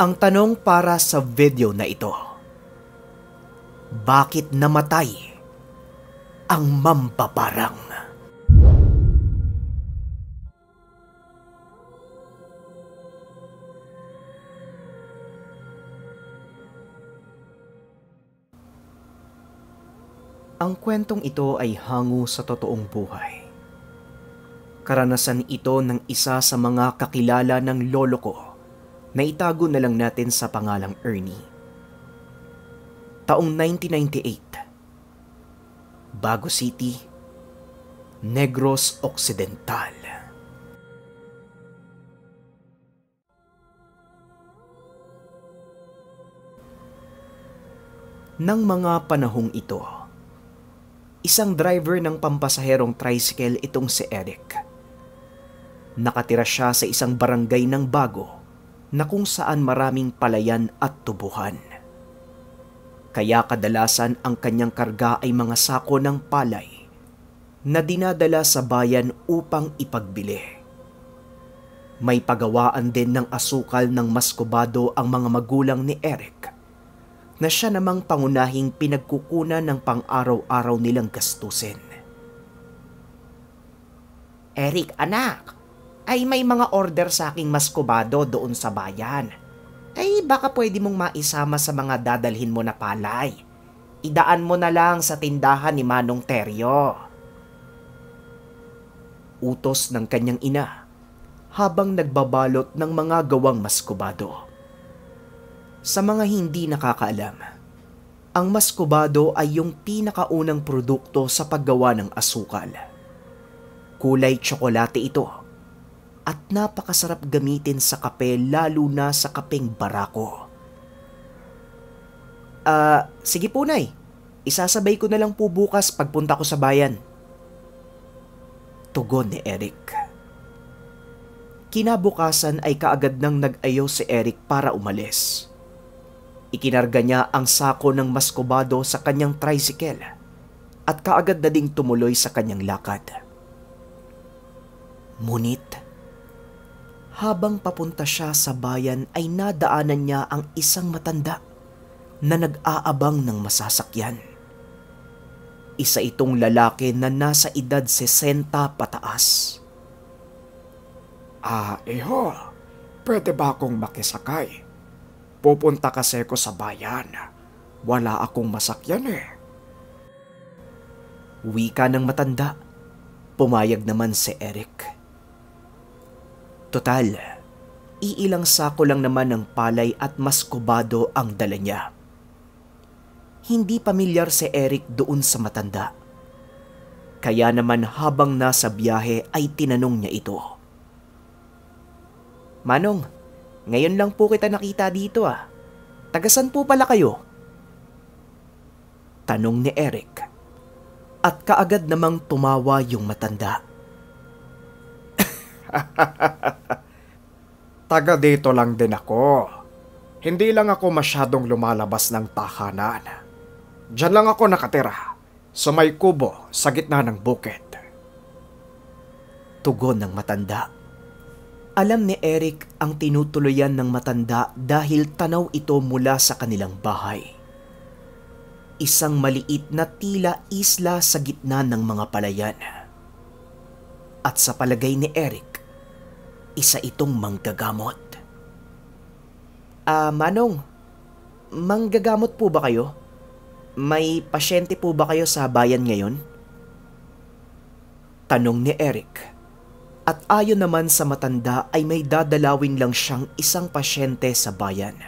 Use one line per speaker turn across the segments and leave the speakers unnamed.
ang tanong para sa video na ito. Bakit namatay ang mambabarang? Ang kwentong ito ay hango sa totoong buhay. Karanasan ito ng isa sa mga kakilala ng lolo ko na itago na lang natin sa pangalang Ernie. Taong 1998, Bago City, Negros Occidental. Nang mga panahong ito, isang driver ng pampasaherong tricycle itong si Eric. Nakatira siya sa isang barangay ng Bago na kung saan maraming palayan at tubuhan. Kaya kadalasan ang kanyang karga ay mga sako ng palay na dinadala sa bayan upang ipagbili. May pagawaan din ng asukal ng maskubado ang mga magulang ni Eric na siya namang pangunahing pinagkukunan ng pang-araw-araw nilang gastusin. Eric, anak! ay may mga order sa aking maskubado doon sa bayan. Ay baka pwede mong maisama sa mga dadalhin mo na palay. Idaan mo na lang sa tindahan ni Manong Teryo. Utos ng kanyang ina habang nagbabalot ng mga gawang maskubado. Sa mga hindi nakakaalam, ang maskubado ay yung pinakaunang produkto sa paggawa ng asukal. Kulay tsokolate ito at napakasarap gamitin sa kape lalo na sa kapeng barako. Ah, uh, sige po nay. Isasabay ko na lang po bukas pagpunta ko sa bayan. Tugon ni Eric. Kinabukasan ay kaagad nang nag-ayaw si Eric para umalis. Ikinarga niya ang sako ng maskobado sa kanyang tricycle at kaagad na ding tumuloy sa kanyang lakad. Munit, habang papunta siya sa bayan ay nadaanan niya ang isang matanda na nag-aabang ng masasakyan. Isa itong lalaki na nasa edad 60 pataas. Ah, iho, pwede ba akong makisakay? Pupunta kasi ko sa bayan. Wala akong masakyan eh. Wika ng matanda. Pumayag naman si Eric. Total, iilang sako lang naman ng palay at mas kubado ang dala niya. Hindi pamilyar si Eric doon sa matanda. Kaya naman habang nasa biyahe ay tinanong niya ito. Manong, ngayon lang po kita nakita dito ah. Tagasan po pala kayo? Tanong ni Eric. At kaagad namang tumawa yung matanda. Taga dito lang din ako. Hindi lang ako masyadong lumalabas ng tahanan. Diyan lang ako nakatira, sa may kubo sa gitna ng bukid. Tugon ng matanda. Alam ni Eric ang tinutuloyan ng matanda dahil tanaw ito mula sa kanilang bahay. Isang maliit na tila isla sa gitna ng mga palayan. At sa palagay ni Eric, isa itong manggagamot. Ah, uh, Manong, manggagamot po ba kayo? May pasyente po ba kayo sa bayan ngayon? Tanong ni Eric. At ayon naman sa matanda ay may dadalawin lang siyang isang pasyente sa bayan.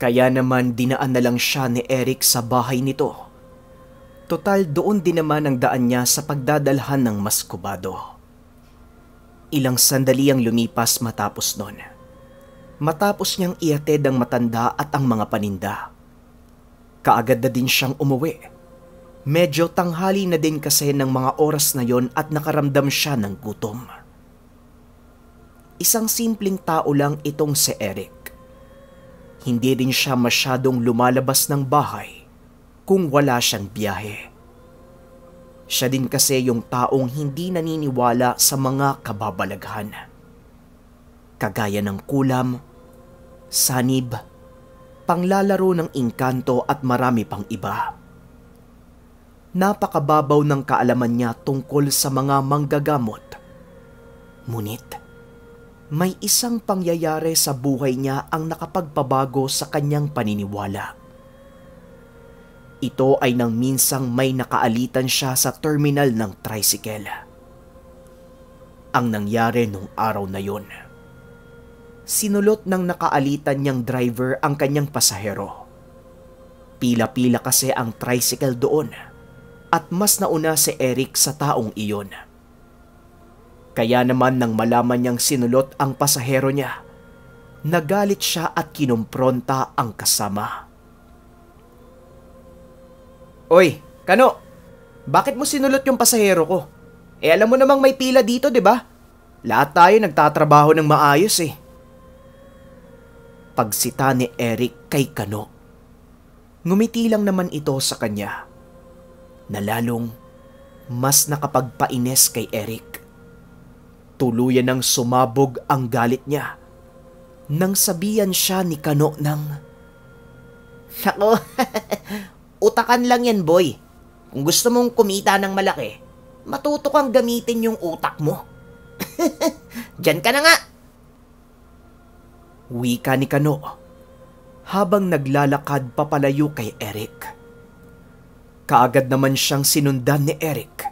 Kaya naman dinaan na lang siya ni Eric sa bahay nito. Total doon din naman ang daan niya sa pagdadalhan ng maskubado. Ilang sandali ang lumipas matapos noon. Matapos niyang iatid ang matanda at ang mga paninda. Kaagad na din siyang umuwi. Medyo tanghali na din kasi ng mga oras na yon at nakaramdam siya ng gutom. Isang simpleng tao lang itong si Eric. Hindi rin siya masyadong lumalabas ng bahay kung wala siyang biyahe. Siya din kasi yung taong hindi naniniwala sa mga kababalaghan. Kagaya ng kulam, sanib, panglalaro ng inkanto at marami pang iba. Napakababaw ng kaalaman niya tungkol sa mga manggagamot. Ngunit, may isang pangyayari sa buhay niya ang nakapagpabago sa kanyang paniniwala. Ito ay nang minsang may nakaalitan siya sa terminal ng tricycle. Ang nangyari nung araw na yon. Sinulot ng nakaalitan niyang driver ang kanyang pasahero. Pila-pila kasi ang tricycle doon at mas nauna si Eric sa taong iyon. Kaya naman nang malaman niyang sinulot ang pasahero niya, nagalit siya at kinumpronta ang kasama. Oy, Kano, bakit mo sinulot yung pasahero ko? Eh alam mo namang may pila dito, 'di ba? Lahat tayo nagtatrabaho ng maayos eh. Pagsita ni Eric kay Kano. Ngumiti lang naman ito sa kanya. Nalalong mas nakapagpainis kay Eric. Tuluyan nang sumabog ang galit niya nang sabihan siya ni Kano ng Nako, Utakan lang yan, boy. Kung gusto mong kumita ng malaki, matuto kang gamitin yung utak mo. Diyan ka na nga! Wika ni Kano habang naglalakad papalayo kay Eric. Kaagad naman siyang sinundan ni Eric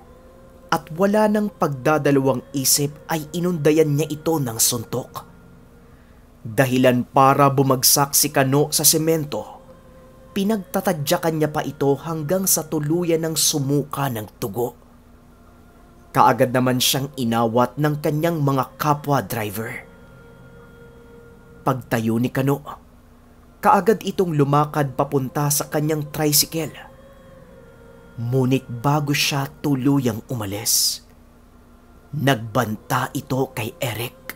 at wala ng pagdadalawang isip ay inundayan niya ito ng suntok. Dahilan para bumagsak si Kano sa semento pinagtatadyakan niya pa ito hanggang sa tuluyan ng sumuka ng tugo. Kaagad naman siyang inawat ng kanyang mga kapwa driver. Pagtayo ni Kano, kaagad itong lumakad papunta sa kanyang tricycle. Ngunit bago siya tuluyang umalis, nagbanta ito kay Eric.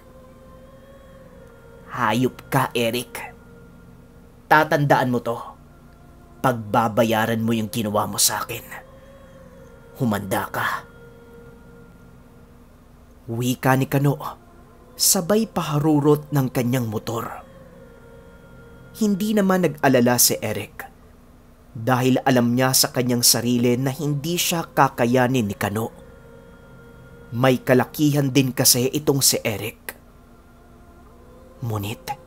Hayop ka, Eric. Tatandaan mo to pagbabayaran mo yung ginawa mo sa akin. Humanda ka. Wika ni Kano, sabay paharurot ng kanyang motor. Hindi naman nag-alala si Eric dahil alam niya sa kanyang sarili na hindi siya kakayanin ni Kano. May kalakihan din kasi itong si Eric. Ngunit,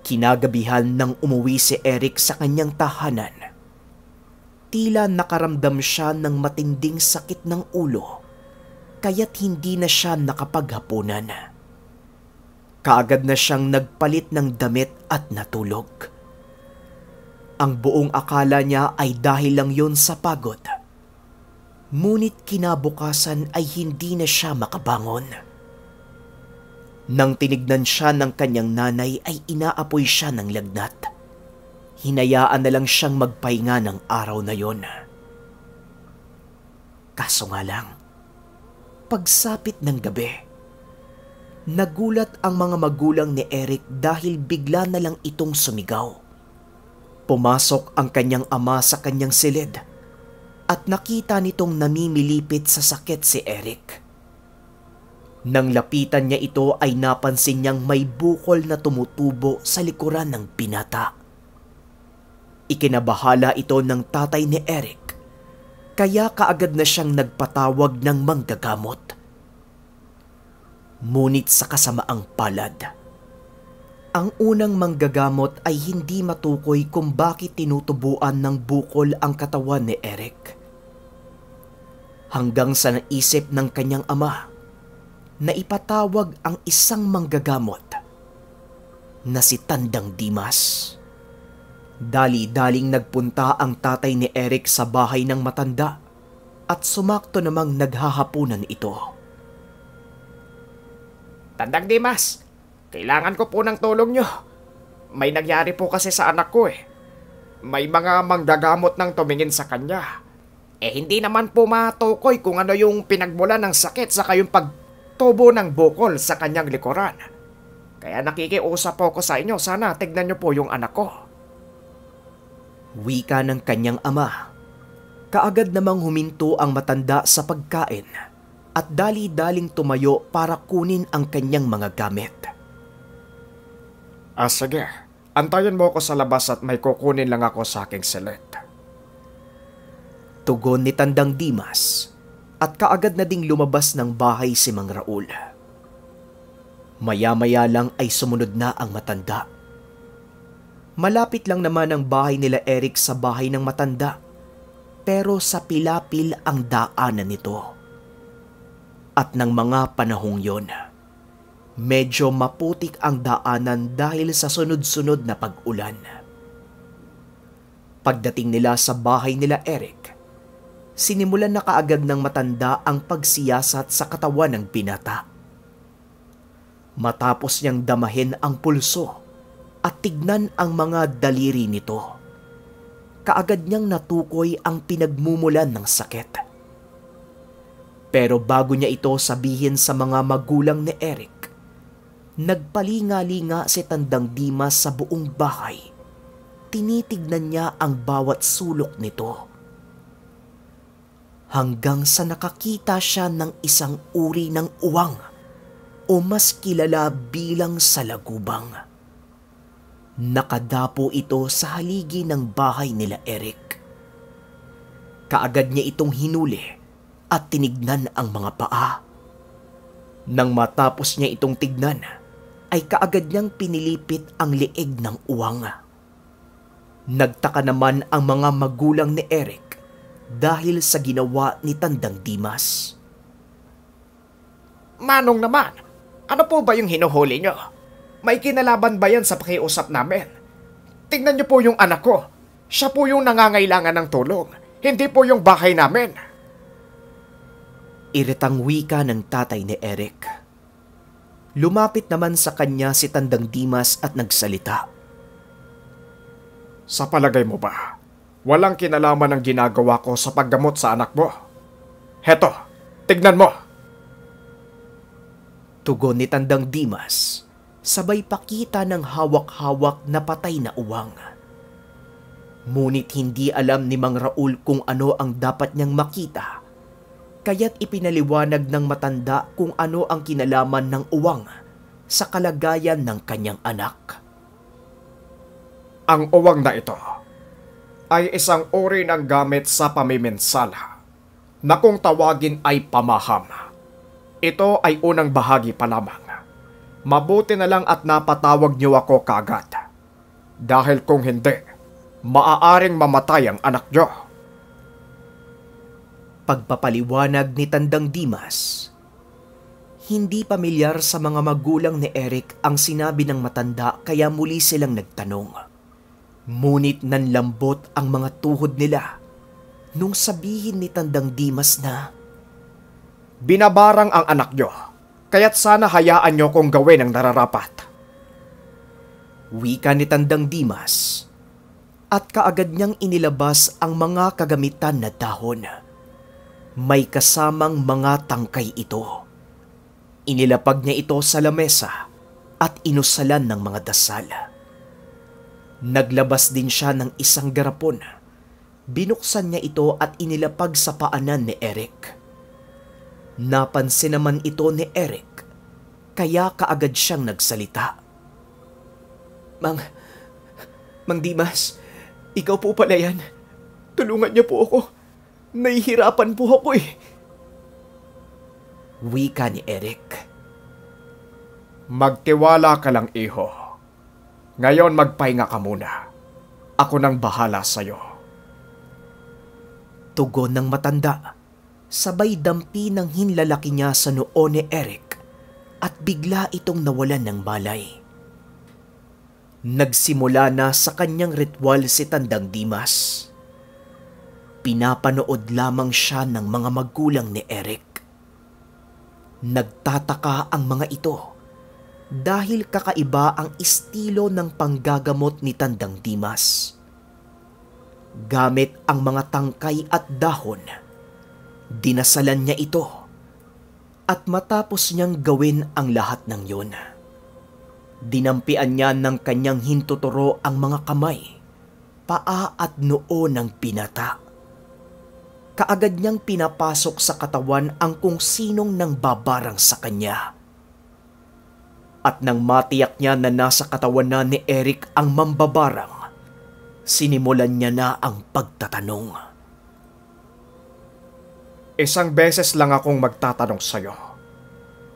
Kinagabihan nang umuwi si Eric sa kanyang tahanan. Tila nakaramdam siya ng matinding sakit ng ulo kaya't hindi na siya nakapaghapunan. Kaagad na siyang nagpalit ng damit at natulog. Ang buong akala niya ay dahil lang yon sa pagod. Ngunit kinabukasan ay hindi na siya makabangon. Nang tinignan siya ng kanyang nanay ay inaapoy siya ng lagnat. Hinayaan na lang siyang magpahinga ng araw na yon. Kaso nga lang, pagsapit ng gabi, nagulat ang mga magulang ni Eric dahil bigla na lang itong sumigaw. Pumasok ang kanyang ama sa kanyang silid at nakita nitong namimilipit sa sakit si Eric. Nang lapitan niya ito ay napansin niyang may bukol na tumutubo sa likuran ng binata. Ikinabahala ito ng tatay ni Eric, kaya kaagad na siyang nagpatawag ng manggagamot. Munit sa kasamaang palad, ang unang manggagamot ay hindi matukoy kung bakit tinutubuan ng bukol ang katawan ni Eric. Hanggang sa naisip ng kanyang ama, na ipatawag ang isang manggagamot na si Tandang Dimas. Dali-daling nagpunta ang tatay ni Eric sa bahay ng matanda at sumakto namang naghahapunan ito. Tandang Dimas, kailangan ko po ng tulong nyo. May nangyari po kasi sa anak ko eh. May mga manggagamot nang tumingin sa kanya. Eh hindi naman po matukoy kung ano yung pinagmula ng sakit sa kayong pag tubo ng bukol sa kanyang likuran. Kaya nakikiusap po ko sa inyo, sana tignan niyo po yung anak ko. Wika ng kanyang ama. Kaagad namang huminto ang matanda sa pagkain at dali-daling tumayo para kunin ang kanyang mga gamit. Ah, sige. Antayin mo ako sa labas at may kukunin lang ako sa aking silid. Tugon ni Tandang Dimas at kaagad na ding lumabas ng bahay si Mang Raul. Maya-maya lang ay sumunod na ang matanda. Malapit lang naman ang bahay nila Eric sa bahay ng matanda pero sa pilapil ang daanan nito. At ng mga panahong yon, medyo maputik ang daanan dahil sa sunod-sunod na pag-ulan. Pagdating nila sa bahay nila Eric, sinimulan na kaagad ng matanda ang pagsiyasat sa katawan ng binata. Matapos niyang damahin ang pulso at tignan ang mga daliri nito, kaagad niyang natukoy ang pinagmumulan ng sakit. Pero bago niya ito sabihin sa mga magulang ni Eric, nagpalingalinga si Tandang Dimas sa buong bahay. Tinitignan niya ang bawat sulok nito hanggang sa nakakita siya ng isang uri ng uwang o mas kilala bilang salagubang. Nakadapo ito sa haligi ng bahay nila Eric. Kaagad niya itong hinuli at tinignan ang mga paa. Nang matapos niya itong tignan, ay kaagad niyang pinilipit ang liig ng uwang. Nagtaka naman ang mga magulang ni Eric dahil sa ginawa ni Tandang Dimas. Manong naman, ano po ba yung hinuhuli nyo? May kinalaban ba yan sa pakiusap namin? Tingnan nyo po yung anak ko. Siya po yung nangangailangan ng tulong, hindi po yung bahay namin. Iritang wika ng tatay ni Eric. Lumapit naman sa kanya si Tandang Dimas at nagsalita. Sa palagay mo ba, Walang kinalaman ang ginagawa ko sa paggamot sa anak mo. Heto, tignan mo! Tugon ni Tandang Dimas, sabay pakita ng hawak-hawak na patay na uwang. Ngunit hindi alam ni Mang Raul kung ano ang dapat niyang makita, kaya't ipinaliwanag ng matanda kung ano ang kinalaman ng uwang sa kalagayan ng kanyang anak. Ang uwang na ito ay isang uri ng gamit sa pamimensala na kung tawagin ay pamaham. Ito ay unang bahagi pa lamang. Mabuti na lang at napatawag niyo ako kagad. Dahil kung hindi, maaaring mamatay ang anak niyo. Pagpapaliwanag ni Tandang Dimas Hindi pamilyar sa mga magulang ni Eric ang sinabi ng matanda kaya muli silang nagtanong. Ngunit nanlambot ang mga tuhod nila nung sabihin ni Tandang Dimas na, Binabarang ang anak nyo, kaya't sana hayaan nyo kong gawin ang nararapat. Wika ni Tandang Dimas at kaagad niyang inilabas ang mga kagamitan na dahon. May kasamang mga tangkay ito. Inilapag niya ito sa lamesa at inusalan ng mga dasal. Naglabas din siya ng isang garapon. Binuksan niya ito at inilapag sa paanan ni Eric. Napansin naman ito ni Eric, kaya kaagad siyang nagsalita. Mang, Mang Dimas, ikaw po pala yan. Tulungan niyo po ako. Nahihirapan po ako eh. Wika ni Eric. Magtiwala ka lang, iho. Ngayon magpahinga ka muna. Ako nang bahala sa'yo. Tugon ng matanda. Sabay dampi ng hinlalaki niya sa noo ni Eric at bigla itong nawalan ng balay. Nagsimula na sa kanyang ritual si Tandang Dimas. Pinapanood lamang siya ng mga magulang ni Eric. Nagtataka ang mga ito dahil kakaiba ang estilo ng panggagamot ni Tandang Dimas. Gamit ang mga tangkay at dahon, dinasalan niya ito at matapos niyang gawin ang lahat ng yun. Dinampian niya ng kanyang hintuturo ang mga kamay, paa at noo ng pinata. Kaagad niyang pinapasok sa katawan ang kung sinong nang babarang sa kanya at nang matiyak niya na nasa katawan na ni Eric ang mambabarang, sinimulan niya na ang pagtatanong. Isang beses lang akong magtatanong sa'yo.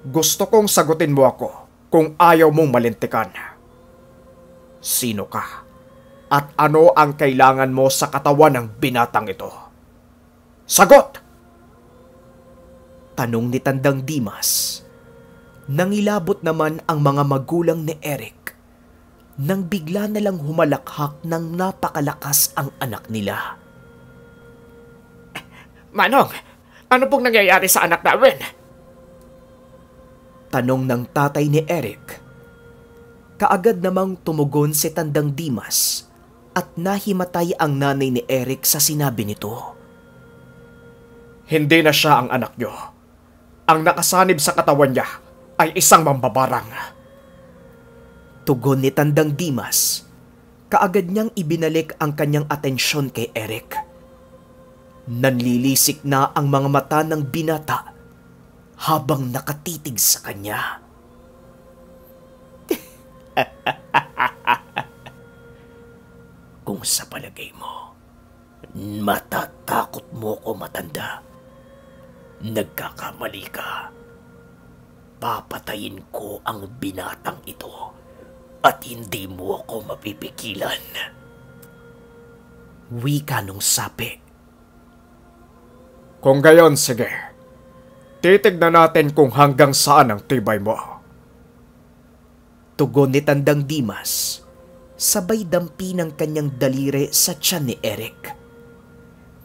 Gusto kong sagutin mo ako kung ayaw mong malintikan. Sino ka? At ano ang kailangan mo sa katawan ng binatang ito? Sagot! Tanong ni Tandang Dimas Nangilabot naman ang mga magulang ni Eric nang bigla na lang humalakhak ng napakalakas ang anak nila. Manong, ano pong nangyayari sa anak namin? Tanong ng tatay ni Eric. Kaagad namang tumugon si Tandang Dimas at nahimatay ang nanay ni Eric sa sinabi nito. Hindi na siya ang anak nyo. Ang nakasanib sa katawan niya ay isang mambabarang. Tugon ni Tandang Dimas, kaagad niyang ibinalik ang kanyang atensyon kay Eric. Nanlilisik na ang mga mata ng binata habang nakatitig sa kanya. Kung sa palagay mo, matatakot mo ko matanda, nagkakamali ka papatayin ko ang binatang ito at hindi mo ako mapipigilan. Wika nung sapi. Kung gayon, sige. Titignan natin kung hanggang saan ang tibay mo. Tugon ni Tandang Dimas, sabay dampi ng kanyang daliri sa tiyan ni Eric.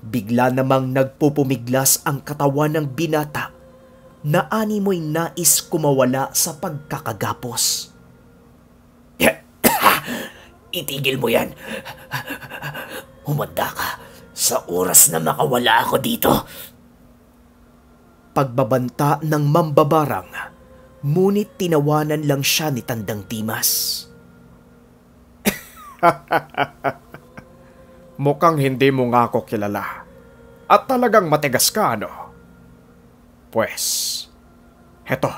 Bigla namang nagpupumiglas ang katawan ng binata na mo'y nais kumawala sa pagkakagapos. Itigil mo yan. Humanda ka sa oras na makawala ako dito. Pagbabanta ng mambabarang, ngunit tinawanan lang siya ni Tandang Timas. Mukhang hindi mo nga ako kilala. At talagang matigas ka, ano? Pwes, heto,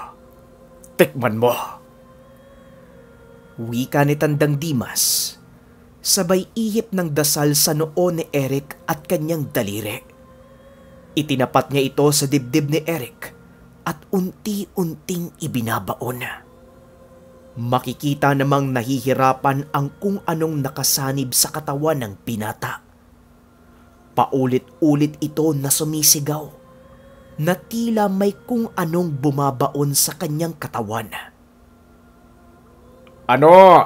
tikman mo. Wika ni Tandang Dimas, sabay ihip ng dasal sa noo ni Eric at kanyang daliri. Itinapat niya ito sa dibdib ni Eric at unti-unting ibinabaon. Makikita namang nahihirapan ang kung anong nakasanib sa katawan ng pinata. Paulit-ulit ito na sumisigaw na tila may kung anong bumabaon sa kanyang katawan. Ano?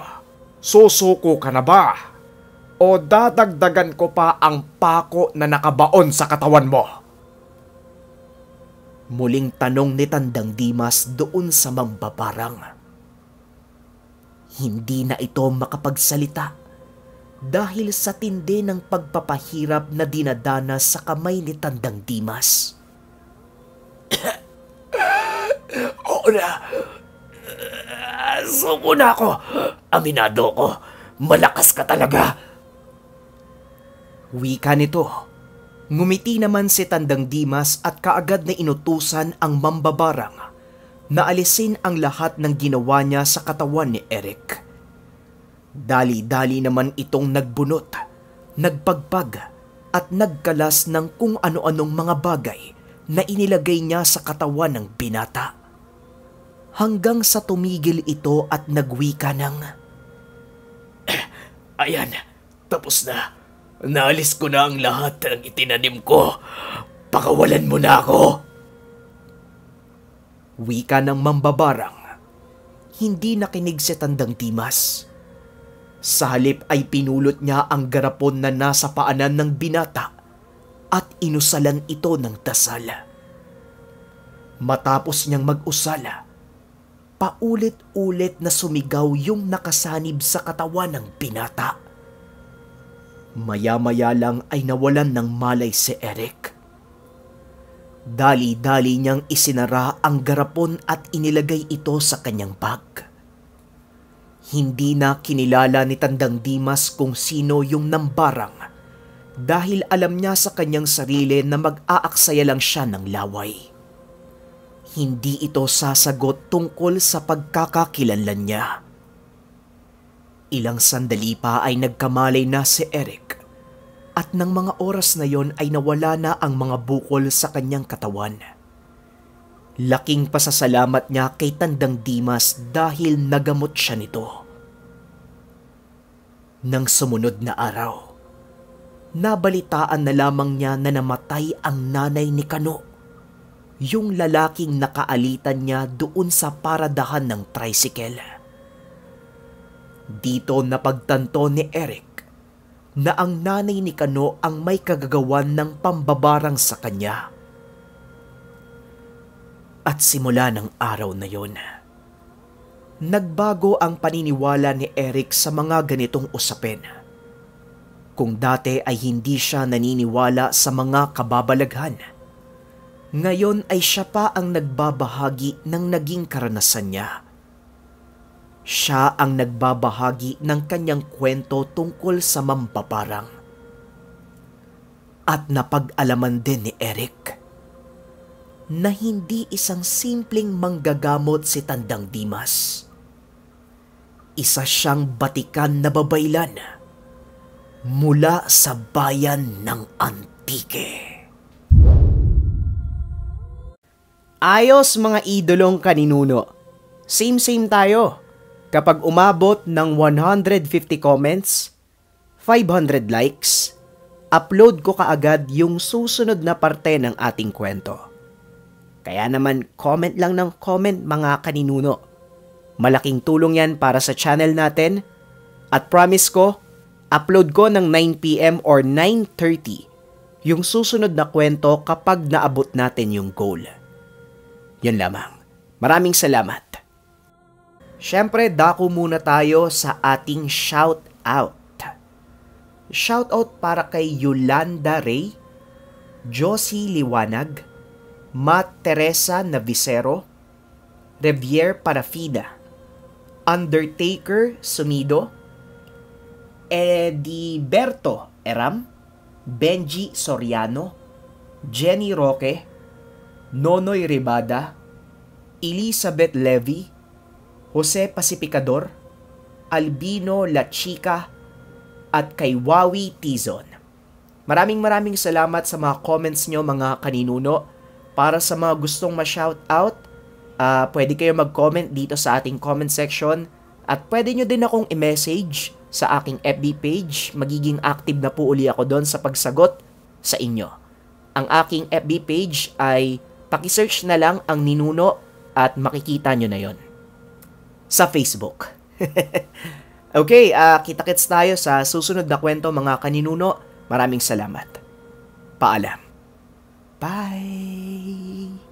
Susuko ka na ba? O dadagdagan ko pa ang pako na nakabaon sa katawan mo? Muling tanong ni Tandang Dimas doon sa mambabarang. Hindi na ito makapagsalita dahil sa tindi ng pagpapahirap na dinadana sa kamay ni Tandang Dimas. Oo na. Suko na ako. Aminado ko. Malakas ka talaga. Wika nito. Ngumiti naman si Tandang Dimas at kaagad na inutusan ang mambabarang na alisin ang lahat ng ginawa niya sa katawan ni Eric. Dali-dali naman itong nagbunot, nagpagpag at nagkalas ng kung ano-anong mga bagay na inilagay niya sa katawan ng binata. Hanggang sa tumigil ito at nagwika ng... Ayan, tapos na. Naalis ko na ang lahat ng itinanim ko. Pakawalan mo na ako. Wika ng mambabarang. Hindi nakinig si Tandang Timas. Sa halip ay pinulot niya ang garapon na nasa paanan ng binata at inusalan ito ng dasala. Matapos niyang mag-usala, paulit-ulit na sumigaw yung nakasanib sa katawan ng binata. Maya-maya lang ay nawalan ng malay si Eric. Dali-dali niyang isinara ang garapon at inilagay ito sa kanyang bag. Hindi na kinilala ni Tandang Dimas kung sino yung nambarang dahil alam niya sa kanyang sarili na mag-aaksaya lang siya ng laway. Hindi ito sasagot tungkol sa pagkakakilanlan niya. Ilang sandali pa ay nagkamalay na si Eric at ng mga oras na yon ay nawala na ang mga bukol sa kanyang katawan. Laking pasasalamat niya kay Tandang Dimas dahil nagamot siya nito. Nang sumunod na araw, nabalitaan na lamang niya na namatay ang nanay ni Kano. Yung lalaking nakaalitan niya doon sa paradahan ng tricycle. Dito napagtanto ni Eric na ang nanay ni Kano ang may kagagawan ng pambabarang sa kanya. At simula ng araw na yon, nagbago ang paniniwala ni Eric sa mga ganitong usapin kung dati ay hindi siya naniniwala sa mga kababalaghan. Ngayon ay siya pa ang nagbabahagi ng naging karanasan niya. Siya ang nagbabahagi ng kanyang kwento tungkol sa mampaparang. At napag-alaman din ni Eric na hindi isang simpleng manggagamot si Tandang Dimas. Isa siyang batikan na babaylan mula sa bayan ng Antique. Ayos mga idolong kaninuno. Same-same tayo. Kapag umabot ng 150 comments, 500 likes, upload ko kaagad yung susunod na parte ng ating kwento. Kaya naman comment lang ng comment mga kaninuno. Malaking tulong yan para sa channel natin at promise ko Upload ko ng 9pm or 9.30 yung susunod na kwento kapag naabot natin yung goal. Yun lamang. Maraming salamat. Siyempre, dako muna tayo sa ating shout out. Shout out para kay Yolanda Ray, Josie Liwanag, Matt Teresa Navisero, Revier Parafida, Undertaker Sumido, Ediberto Eram, Benji Soriano, Jenny Roque, Nonoy Ribada, Elizabeth Levy, Jose Pacificador, Albino La Chica, at kay Wawi Tizon. Maraming maraming salamat sa mga comments nyo mga kaninuno. Para sa mga gustong ma-shoutout, uh, ah, pwede kayo mag-comment dito sa ating comment section at pwede nyo din akong i-message sa aking FB page. Magiging active na po uli ako doon sa pagsagot sa inyo. Ang aking FB page ay pakisearch na lang ang ninuno at makikita nyo na yon sa Facebook. okay, uh, kita-kits tayo sa susunod na kwento mga kaninuno. Maraming salamat. Paalam. Bye!